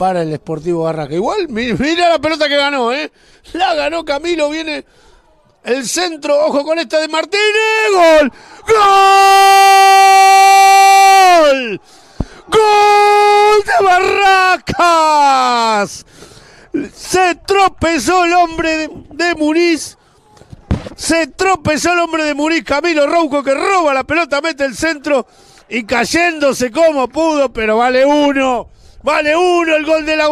para el Sportivo Barraca. Igual, mira la pelota que ganó, ¿eh? La ganó Camilo, viene el centro, ojo con esta de Martínez, gol, gol, gol de Barracas. Se tropezó el hombre de, Muriz. Se tropezó el hombre de Muriz, Camilo Rouco, que roba la pelota, mete el centro y cayéndose como pudo, pero vale uno. Vale uno el gol de, la,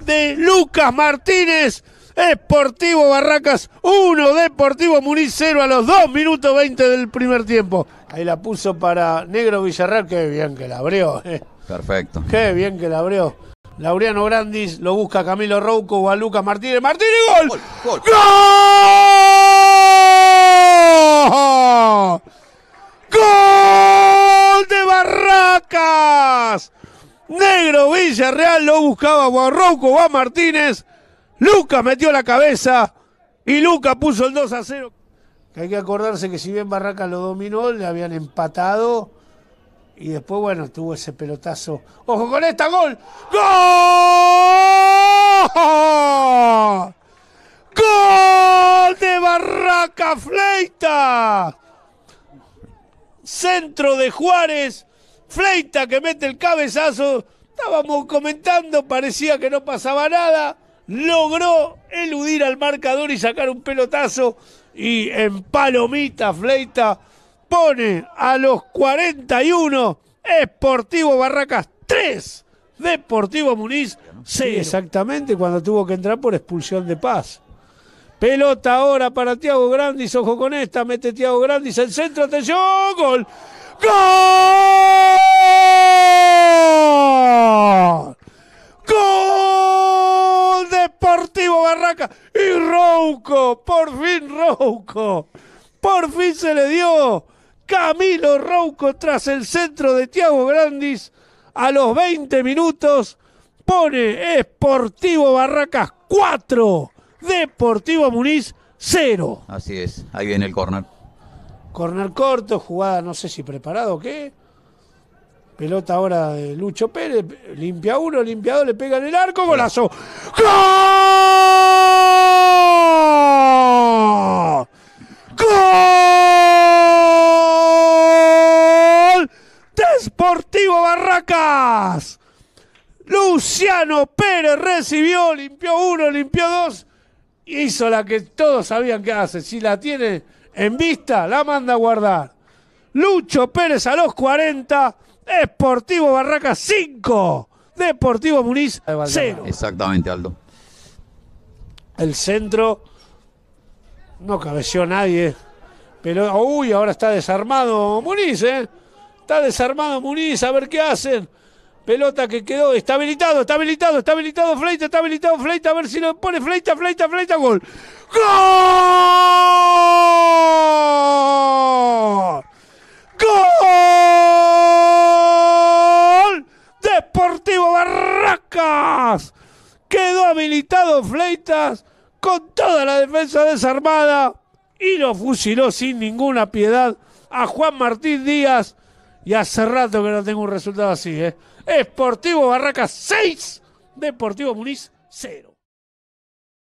de Lucas Martínez. Esportivo Barracas 1, Deportivo Muniz a los 2 minutos 20 del primer tiempo. Ahí la puso para Negro Villarreal, qué bien que la abrió. Eh. Perfecto. Qué bien que la abrió. Laureano Grandis lo busca Camilo Rouco o a Lucas Martínez. Martínez, Gol. ¡Gol! ¡Gol! ¡Gol de Barracas! Negro Villarreal lo buscaba Guarroco, va Martínez. Lucas metió la cabeza y Lucas puso el 2 a 0. Hay que acordarse que si bien Barraca lo dominó, le habían empatado. Y después, bueno, tuvo ese pelotazo. ¡Ojo con esta! ¡Gol! ¡Gol! ¡Gol de Barraca Fleita! Centro de Juárez Fleita que mete el cabezazo. Estábamos comentando, parecía que no pasaba nada. Logró eludir al marcador y sacar un pelotazo. Y en palomita, Fleita pone a los 41 Esportivo Barracas 3. Deportivo Muniz, sí, exactamente, cuando tuvo que entrar por expulsión de paz. Pelota ahora para Tiago Grandis, ojo con esta, mete Tiago Grandis, el centro, atención, gol. ¡Gol! ¡Gol! Deportivo Barraca. Y Rouco, por fin Rouco. Por fin se le dio Camilo Rouco tras el centro de Tiago Grandis a los 20 minutos. Pone Esportivo Barracas 4, Deportivo Muniz 0. Así es, ahí viene el corner. Corner corto, jugada no sé si preparado o qué. Pelota ahora de Lucho Pérez. Limpia uno, limpia dos, le pega en el arco, golazo. ¡Gol! ¡Gol! Desportivo Barracas. Luciano Pérez recibió, limpió uno, limpió dos. Hizo la que todos sabían que hace. Si la tiene en vista, la manda a guardar. Lucho Pérez a los 40, Esportivo Barraca 5, Deportivo Muniz 0. Exactamente, Aldo. El centro no cabeció nadie, pero uy, ahora está desarmado Muniz, ¿eh? Está desarmado Muniz, a ver qué hacen. Pelota que quedó, está habilitado, está habilitado, está habilitado Fleita, está habilitado Fleita, a ver si lo pone Fleita, Fleita, Fleita, gol. ¡Gol! Quedó habilitado Fleitas con toda la defensa desarmada y lo fusiló sin ninguna piedad a Juan Martín Díaz. Y hace rato que no tengo un resultado así, ¿eh? Esportivo Barracas 6, Deportivo Muniz 0.